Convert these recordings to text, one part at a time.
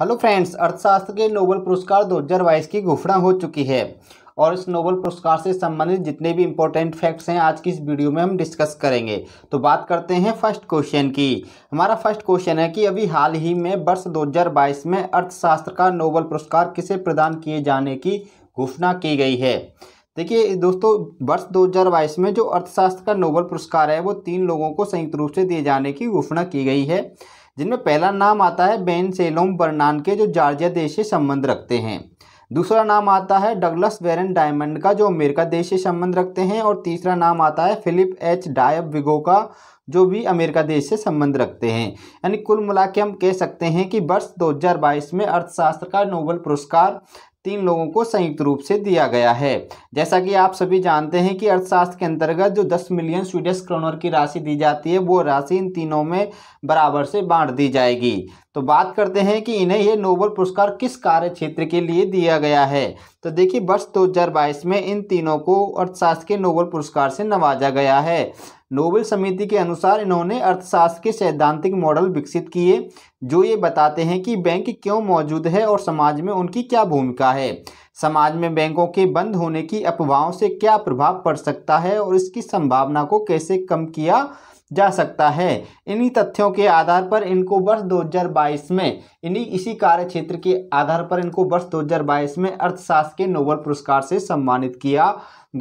hello friends अर्थशास्त्र के Nobel पुरस्कार दो की घोषणा हो चुकी है और इस नोबल पुरस्कार से संबंधित जितने भी इंपॉर्टेंट फैक्ट्स हैं आज की इस वीडियो में हम डिस्कस करेंगे तो बात करते हैं फर्स्ट क्वेश्चन की हमारा फर्स्ट क्वेश्चन है कि अभी हाल ही में वर्ष 2022 में अर्थशास्त्र का नोबल पुरस्कार किसे प्रदान किए जाने की घोषणा की गई है देखिए दोस्तों वर्ष 2022 में जो अर्थशास्त्र का नोबल पुरस्कार है वो तीन लोगों को संयुक्त रूप से दिए जाने की घोषणा की गई है जिनमें पहला नाम आता है बेन सेलोम बर्नान के जो जार्जिया देश से संबंध रखते हैं दूसरा नाम आता है डगलस वेरन डायमंड का जो अमेरिका देश से संबंध रखते हैं और तीसरा नाम आता है फिलिप एच डायब विगो का जो भी अमेरिका देश से संबंध रखते हैं यानी कुल मिला हम कह सकते हैं कि वर्ष 2022 में अर्थशास्त्र का नोबल पुरस्कार तीन लोगों को संयुक्त रूप से दिया गया है जैसा कि आप सभी जानते हैं कि अर्थशास्त्र के अंतर्गत जो 10 मिलियन स्वीडिश क्रोनर की राशि दी जाती है वो राशि इन तीनों में बराबर से बांट दी जाएगी तो बात करते हैं कि इन्हें यह नोबल पुरस्कार किस कार्य क्षेत्र के लिए दिया गया है तो देखिए वर्ष दो में इन तीनों को अर्थशास्त्र के नोबल पुरस्कार से नवाजा गया है नोबेल समिति के अनुसार इन्होंने अर्थशास्त्र के सैद्धांतिक मॉडल विकसित किए जो ये बताते हैं कि बैंक क्यों मौजूद है और समाज में उनकी क्या भूमिका है समाज में बैंकों के बंद होने की अफवाहों से क्या प्रभाव पड़ सकता है और इसकी संभावना को कैसे कम किया जा सकता है इन्हीं तथ्यों के आधार पर इनको वर्ष 2022 में इन्हीं इसी कार्य क्षेत्र के आधार पर इनको वर्ष 2022 में अर्थशास्त्र के नोबल पुरस्कार से सम्मानित किया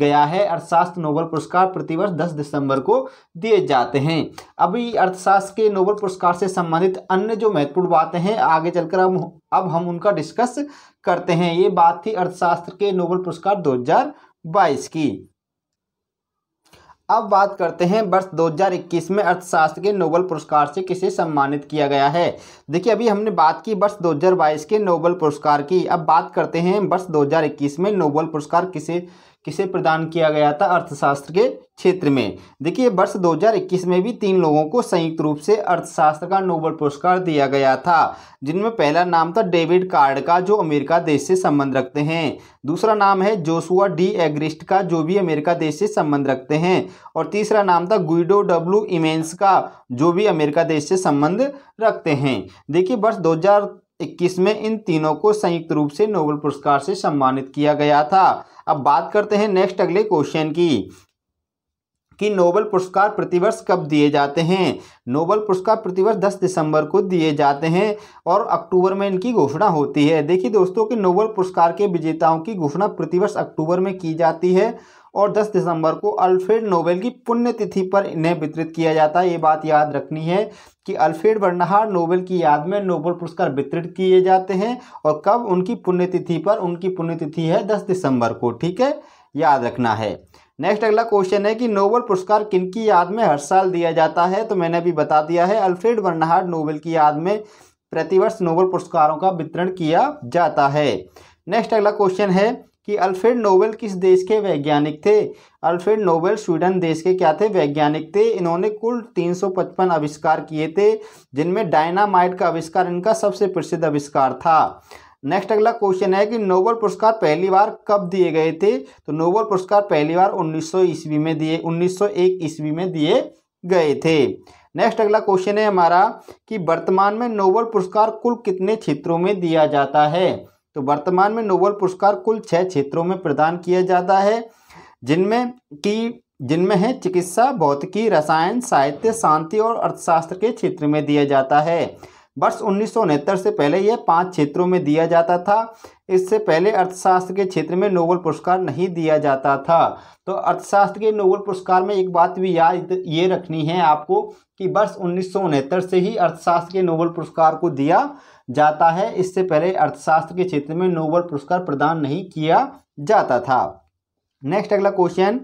गया है अर्थशास्त्र नोबल पुरस्कार प्रतिवर्ष 10 दिसंबर को दिए जाते हैं अभी अर्थशास्त्र के नोबल पुरस्कार से संबंधित अन्य जो महत्वपूर्ण बातें हैं आगे चलकर हम अब हम उनका डिस्कस करते हैं ये बात थी अर्थशास्त्र के नोबल पुरस्कार 2022 की अब बात करते हैं वर्ष 2021 में अर्थशास्त्र के नोबल पुरस्कार से किसे सम्मानित किया गया है देखिए अभी हमने बात की वर्ष 2022 के नोबल पुरस्कार की अब बात करते हैं वर्ष 2021 में नोबल पुरस्कार किसे किसे प्रदान किया गया था अर्थशास्त्र के क्षेत्र में देखिए वर्ष 2021 में भी तीन लोगों को संयुक्त रूप से अर्थशास्त्र का नोबल पुरस्कार दिया गया था जिनमें पहला नाम था डेविड कार्ड का जो अमेरिका देश से संबंध रखते हैं दूसरा नाम है जोसुआ डी एग्रिस्ट का जो भी अमेरिका देश से संबंध रखते हैं और तीसरा नाम था गुइडो डब्ल्यू इमेंस का जो भी अमेरिका देश से संबंध रखते हैं देखिए वर्ष दो इक्कीस में इन तीनों को संयुक्त रूप से नोबल पुरस्कार से सम्मानित किया गया था अब बात करते हैं नेक्स्ट अगले क्वेश्चन की कि नोबल पुरस्कार प्रतिवर्ष कब दिए जाते हैं नोबल पुरस्कार प्रतिवर्ष 10 दिसंबर को दिए जाते हैं और अक्टूबर में इनकी घोषणा होती है देखिए दोस्तों कि नोबल पुरस्कार के विजेताओं की घोषणा प्रतिवर्ष अक्टूबर में की जाती है और 10 दिसंबर को अल्फ्रेड नोबेल की पुण्यतिथि पर इन्हें वितरित किया जाता है ये बात याद रखनी है कि अल्फ्रेड बर्नहार नोबेल की याद में नोबेल पुरस्कार वितरित किए जाते हैं और कब उनकी पुण्यतिथि पर उनकी पुण्यतिथि है दस दिसंबर को ठीक है याद रखना है नेक्स्ट अगला क्वेश्चन है कि नोबेल पुरस्कार किनकी याद में हर साल दिया जाता है तो मैंने अभी बता दिया है अल्फ्रेड बर्नहार्ड नोबेल की याद में प्रतिवर्ष नोबेल पुरस्कारों का वितरण किया जाता है नेक्स्ट अगला क्वेश्चन है कि अल्फ्रेड नोबेल किस देश के वैज्ञानिक थे अल्फ्रेड नोबेल स्वीडन देश के क्या थे वैज्ञानिक थे इन्होंने कुल 355 आविष्कार किए थे जिनमें डायनामाइट का आविष्कार इनका सबसे प्रसिद्ध आविष्कार था नेक्स्ट अगला क्वेश्चन है कि नोबल पुरस्कार पहली बार कब दिए गए थे तो नोबल पुरस्कार पहली बार उन्नीस ईस्वी में दिए उन्नीस ईस्वी में दिए गए थे नेक्स्ट अगला क्वेश्चन है हमारा कि वर्तमान में नोबल पुरस्कार कुल कितने क्षेत्रों में दिया जाता है तो वर्तमान में नोबल पुरस्कार कुल छः क्षेत्रों में प्रदान किया जाता है जिनमें की जिनमें है चिकित्सा भौतिकी रसायन साहित्य शांति और अर्थशास्त्र के क्षेत्र में दिया जाता है वर्ष उन्नीस से पहले यह पांच क्षेत्रों में दिया जाता था इससे पहले अर्थशास्त्र के क्षेत्र में नोबल पुरस्कार नहीं दिया जाता था तो अर्थशास्त्र के नोबल पुरस्कार में एक बात भी याद ये रखनी है आपको कि वर्ष उन्नीस से ही अर्थशास्त्र के नोबल पुरस्कार को दिया जाता है इससे पहले अर्थशास्त्र के क्षेत्र में नोबल पुरस्कार प्रदान नहीं किया जाता था नेक्स्ट अगला क्वेश्चन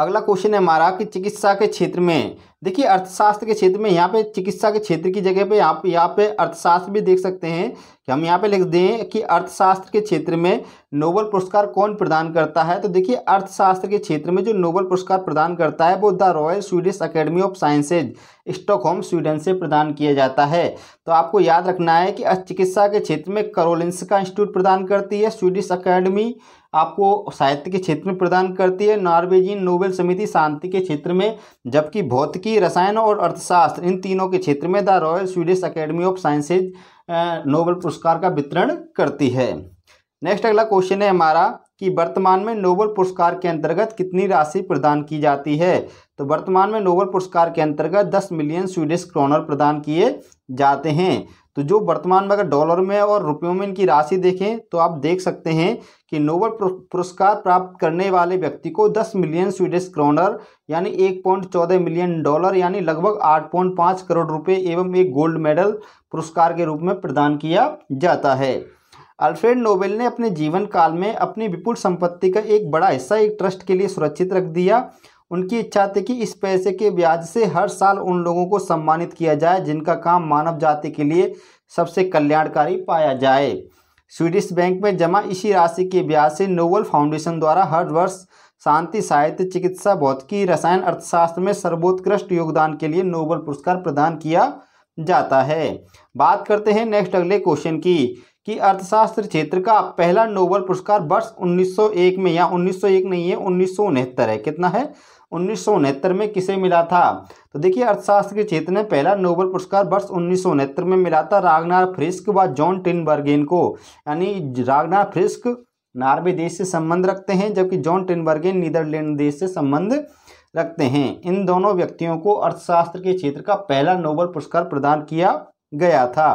अगला क्वेश्चन है हमारा कि चिकित्सा के क्षेत्र में देखिए अर्थशास्त्र के क्षेत्र में यहाँ पे चिकित्सा के क्षेत्र की जगह पे आप यहाँ पे अर्थशास्त्र भी देख सकते हैं कि हम यहाँ पे लिख दें कि अर्थशास्त्र के क्षेत्र में नोबल पुरस्कार कौन प्रदान करता है तो देखिए अर्थशास्त्र के क्षेत्र में जो नोबल पुरस्कार प्रदान करता है वो the Royal Swedish Academy of Sciences Stockholm Sweden से प्रदान किया जाता है तो आपको याद रखना है कि चिकित्सा के क्षेत्र में करोलिंस इंस्टीट्यूट प्रदान करती है स्वीडिश अकेडमी आपको साहित्य के क्षेत्र में प्रदान करती है नॉर्वेजियन नोबेल समिति शांति के क्षेत्र में जबकि भौतिकी रसायन और अर्थशास्त्र इन तीनों के क्षेत्र में the Royal Swedish Academy of Sciences Nobel पुरस्कार का वितरण करती है नेक्स्ट अगला क्वेश्चन है हमारा कि वर्तमान में नोबल पुरस्कार के अंतर्गत कितनी राशि प्रदान की जाती है तो वर्तमान में नोबल पुरस्कार के अंतर्गत 10 मिलियन स्वीडिश क्रोनर प्रदान किए जाते हैं तो जो वर्तमान में अगर डॉलर में और रुपयों में इनकी राशि देखें तो आप देख सकते हैं कि नोबल पुरस्कार प्राप्त करने वाले व्यक्ति को 10 मिलियन स्वीडिश क्रोनर यानी एक पॉइंट चौदह मिलियन डॉलर यानी लगभग आठ पॉइंट पाँच करोड़ रुपए एवं एक गोल्ड मेडल पुरस्कार के रूप में प्रदान किया जाता है अल्फ्रेड नोबेल ने अपने जीवन काल में अपनी विपुल संपत्ति का एक बड़ा हिस्सा एक ट्रस्ट के लिए सुरक्षित रख दिया उनकी इच्छा थी कि इस पैसे के ब्याज से हर साल उन लोगों को सम्मानित किया जाए जिनका काम मानव जाति के लिए सबसे कल्याणकारी पाया जाए स्वीडिश बैंक में जमा इसी राशि के ब्याज से नोबल फाउंडेशन द्वारा हर वर्ष शांति साहित्य चिकित्सा भौतिकी रसायन अर्थशास्त्र में सर्वोत्कृष्ट योगदान के लिए नोबल पुरस्कार प्रदान किया जाता है बात करते हैं नेक्स्ट अगले क्वेश्चन की कि अर्थशास्त्र क्षेत्र का पहला नोबल पुरस्कार वर्ष 1901 में या 1901 नहीं है उन्नीस है कितना है उन्नीस में किसे मिला था तो देखिए अर्थशास्त्र के क्षेत्र में पहला नोबल पुरस्कार वर्ष उन्नीस में मिला था रागनार फ्रिस्क व जॉन टिनबर्गेन को यानी रागनार फ्रिस्क नार्वे देश से संबंध रखते हैं जबकि जॉन टिनबर्गेन नीदरलैंड देश से संबंध रखते हैं इन दोनों व्यक्तियों को अर्थशास्त्र के क्षेत्र का पहला नोबल पुरस्कार प्रदान किया गया था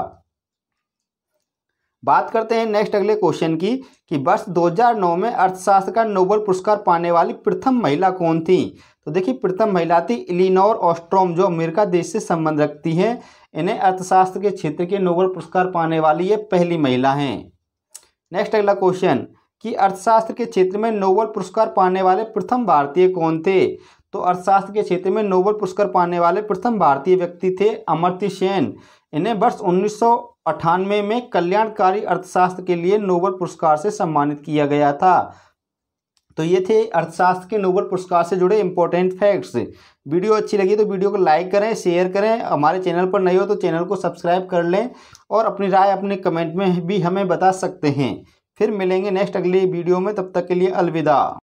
बात करते हैं नेक्स्ट अगले क्वेश्चन की कि वर्ष 2009 में अर्थशास्त्र का नोबल पुरस्कार पाने वाली प्रथम महिला कौन थी तो देखिए प्रथम महिला थी इलिनोर ऑस्ट्रोम जो अमेरिका देश से संबंध रखती हैं इन्हें अर्थशास्त्र के क्षेत्र के नोबल पुरस्कार पाने वाली ये पहली महिला हैं नेक्स्ट अगला क्वेश्चन कि अर्थशास्त्र के क्षेत्र में नोबल पुरस्कार पाने वाले प्रथम भारतीय कौन थे तो अर्थशास्त्र के क्षेत्र में नोबल पुरस्कार पाने वाले प्रथम भारतीय व्यक्ति थे अमर्त्य सेन इन्हें वर्ष उन्नीस अठानवे में कल्याणकारी अर्थशास्त्र के लिए नोबल पुरस्कार से सम्मानित किया गया था तो ये थे अर्थशास्त्र के नोबल पुरस्कार से जुड़े इंपॉर्टेंट फैक्ट्स वीडियो अच्छी लगी तो वीडियो को लाइक करें शेयर करें हमारे चैनल पर नए हो तो चैनल को सब्सक्राइब कर लें और अपनी राय अपने कमेंट में भी हमें बता सकते हैं फिर मिलेंगे नेक्स्ट अगली वीडियो में तब तक के लिए अलविदा